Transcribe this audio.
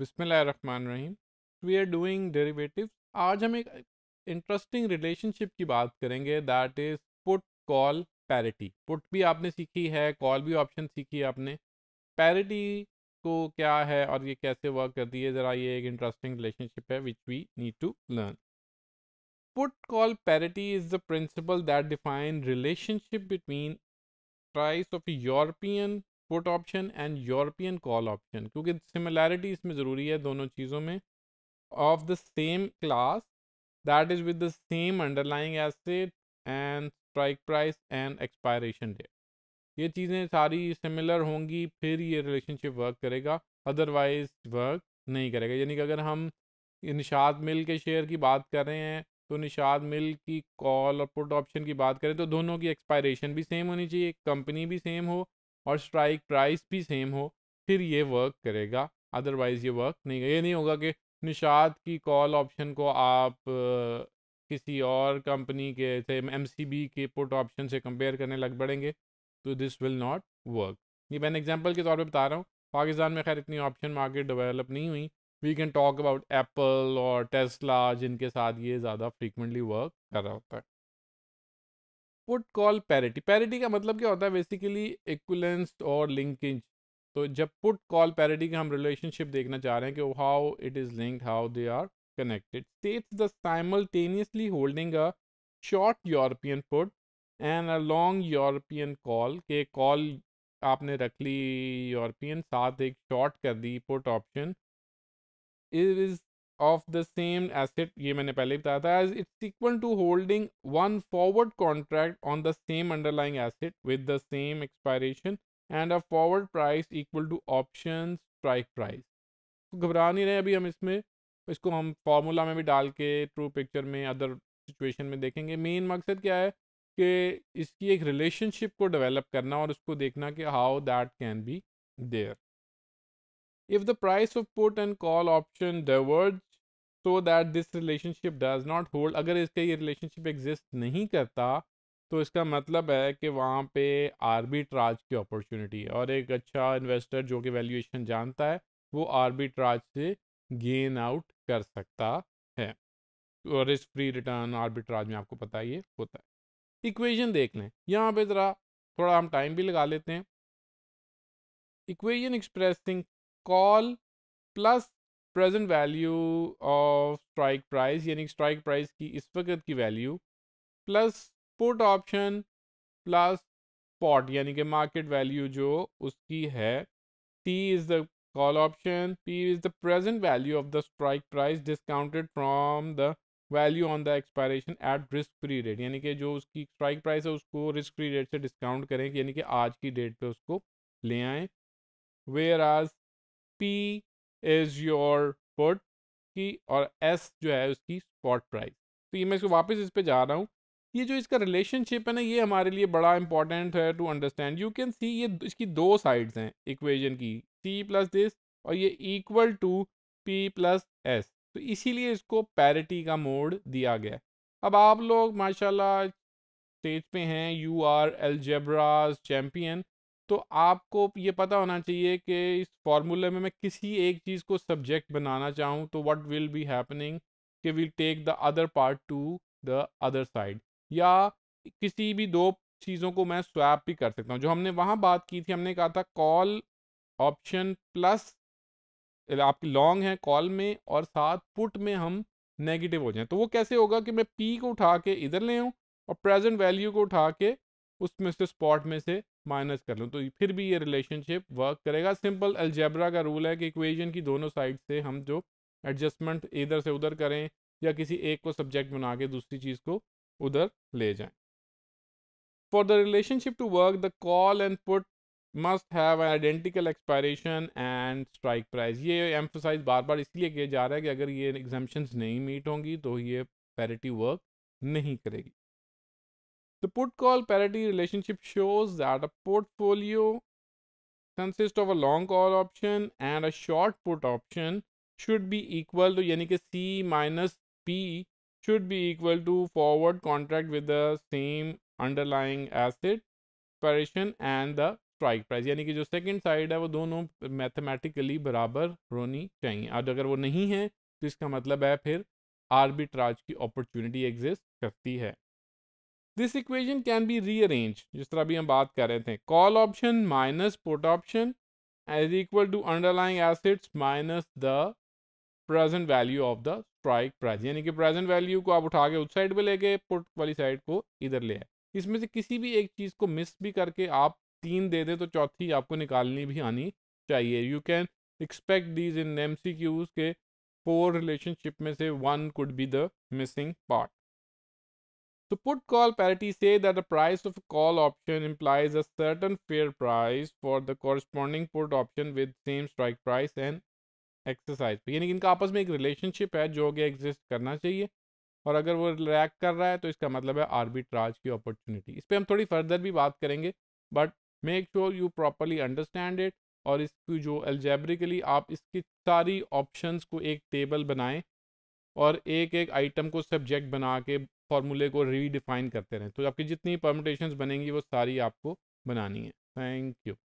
बिसमीम we are doing derivative आज हम एक इंटरेस्टिंग रिलेशनशिप की बात करेंगे that is put call parity put भी आपने सीखी है कॉल भी ऑप्शन सीखी है आपने पैरिटी को क्या है और ये कैसे वर्क करती है ज़रा ये एक इंटरेस्टिंग रिलेशनशिप है which we need to learn put call parity is the principle that define relationship between price of European put option and European call option क्योंकि सिमिलैरिटी इसमें ज़रूरी है दोनों चीज़ों में of the same class that is with the same underlying asset and strike price and expiration date ये चीज़ें सारी सिमिलर होंगी फिर ये रिलेशनशिप वर्क करेगा अदरवाइज वर्क नहीं करेगा यानी कि अगर हम निषाद मिल के शेयर की बात कर रहे हैं तो निषाद मिल की कॉल और पुट ऑप्शन की बात करें तो दोनों की एक्सपायरेशन भी सेम होनी चाहिए कंपनी भी सेम हो और स्ट्राइक प्राइस भी सेम हो फिर ये वर्क करेगा अदरवाइज़ ये वर्क नहीं ये नहीं होगा कि निषाद की कॉल ऑप्शन को आप किसी और कंपनी के से एम के पुट ऑप्शन से कंपेयर करने लग पड़ेंगे तो दिस विल नॉट वर्क ये मैंने एग्जाम्पल के तौर पर बता रहा हूँ पाकिस्तान में खैर इतनी ऑप्शन मार्केट डेवलप नहीं हुई we can talk about Apple और टेस्ला जिनके साथ ये ज़्यादा फ्रीक्वेंटली वर्क कर रहा होता है पुट कॉल पैरिटी पैरिटी का मतलब क्या होता है बेसिकली इक्वलेंस और लिंकेज तो जब पुट कॉल पैरिटी का हम रिलेशनशिप देखना चाह रहे हैं कि how it is linked how they are connected states the simultaneously holding a short European put and a long European call के कॉल आपने रख ली यूरोपियन साथ एक शॉर्ट कर दी put option is of the same asset ये मैंने पहले बताया था as it's equal to holding one forward contract on the same underlying asset with the same expiration and a forward price equal to option strike price घबरा नहीं रहे अभी हम इसमें इसको हम फार्मूला में भी डाल के ट्रू पिक्चर में अदर सिचुएशन में देखेंगे मेन मकसद क्या है कि इसकी एक रिलेशनशिप को डेवलप करना और उसको देखना कि how that can be there if the price of put and call option diverge so that this relationship does not hold अगर इसका ये रिलेशनशिप एग्जिस्ट नहीं करता तो इसका मतलब है कि वहाँ पे आर्बिट्राज की अपॉर्चुनिटी और एक अच्छा इन्वेस्टर जो कि वैल्यूएशन जानता है वो आर्बिट्राज से गेन आउट कर सकता है तो रिस्क फ्री रिटर्न आर्बिट्राज में आपको पता ये होता है इक्वेशन देख लें यहाँ पे ज़रा थोड़ा हम टाइम भी लगा लेते हैं equation expressing call plus present value of strike price यानी स्ट्राइक प्राइस की इस वक्त की value plus put option plus spot यानी कि मार्केट वैल्यू जो उसकी है T is the call option P is the present value of the strike price discounted from the value on the expiration at risk free rate यानी कि जो उसकी strike price है उसको रिस्क फ्री रेट से डिस्काउंट करें यानी कि आज की डेट पर उसको ले आएँ वेयर आज पी इज योर पुट की और एस जो है उसकी स्पॉट प्राइस तो ये मैं इसको वापस इस पर जा रहा हूँ ये जो इसका रिलेशनशिप है ना ये हमारे लिए बड़ा इंपॉर्टेंट है to understand you can see ये इसकी दो साइड्स हैं इक्वेशन की सी प्लस दिस और ये equal to P plus S तो इसीलिए इसको पैरिटी का मोड दिया गया अब आप लोग माशाल्लाह स्टेज पे हैं यू आर एलजेब्राज चैम्पियन तो आपको ये पता होना चाहिए कि इस फार्मूले में मैं किसी एक चीज़ को सब्जेक्ट बनाना चाहूँ तो व्हाट विल बी हैपनिंग कि will take the other part to the other side या किसी भी दो चीज़ों को मैं स्वैप भी कर सकता हूँ जो हमने वहाँ बात की थी हमने कहा था कॉल ऑप्शन प्लस आपकी लॉन्ग है कॉल में और साथ पुट में हम नेगेटिव हो जाएं तो वो कैसे होगा कि मैं पी को उठा के इधर ले आऊँ और प्रेजेंट वैल्यू को उठा के उसमें से स्पॉट में से माइनस कर लूँ तो फिर भी ये रिलेशनशिप वर्क करेगा सिंपल एल्जेब्रा का रूल है कि इक्वेशन की दोनों साइड से हम जो एडजस्टमेंट इधर से उधर करें या किसी एक को सब्जेक्ट बना के दूसरी चीज़ को उधर ले जाएं for the relationship to work the call and put must have identical expiration and strike price ये एम्फोसाइज बार बार इसलिए किया जा रहा है कि अगर ये एग्जामेशन नहीं मीट होंगी तो ये पैरिटी वर्क नहीं करेगी The put call parity relationship shows that a portfolio consists of a long call option and a short put option should be equal to yani ke C minus P should be equal to forward contract with the same underlying asset expiration and the strike price यानी कि जो second side है वो दोनों mathematically बराबर होनी चाहिए आज अगर वो नहीं है तो इसका मतलब है फिर आर्बिट्राज की अपॉर्चुनिटी एग्जिस्ट करती है this equation can be rearrange जिस तरह भी हम बात कर रहे थे call option minus put option is equal to underlying assets minus the present value of the strike price यानी कि प्रेजेंट वैल्यू को आप उठा के उस साइड पर लेके पुट वाली साइड को इधर ले आए इसमें से किसी भी एक चीज़ को मिस भी करके आप तीन दे दे तो चौथी आपको निकालनी भी आनी चाहिए you can expect these in M C Qs के फोर रिलेशनशिप में से one could be the missing part So put call parity say that the price of a call option implies a certain fair price for the corresponding put option with same strike price and exercise पे यानी कि इनका आपस में एक relationship है जो कि एग्जिस्ट करना चाहिए और अगर वो रिलैक्ट कर रहा है तो इसका मतलब है आर्बिट्राज की अपॉर्चुनिटी इस पर हम थोड़ी फर्दर भी बात करेंगे but make sure you properly understand it और इसकी जो एल्जेब्रिकली आप इसकी सारी ऑप्शंस को एक टेबल बनाएं और एक एक आइटम को सब्जेक्ट बना के फार्मूले को रीडिफाइन करते रहें तो आपकी जितनी परमिटेशंस बनेंगी वो सारी आपको बनानी है थैंक यू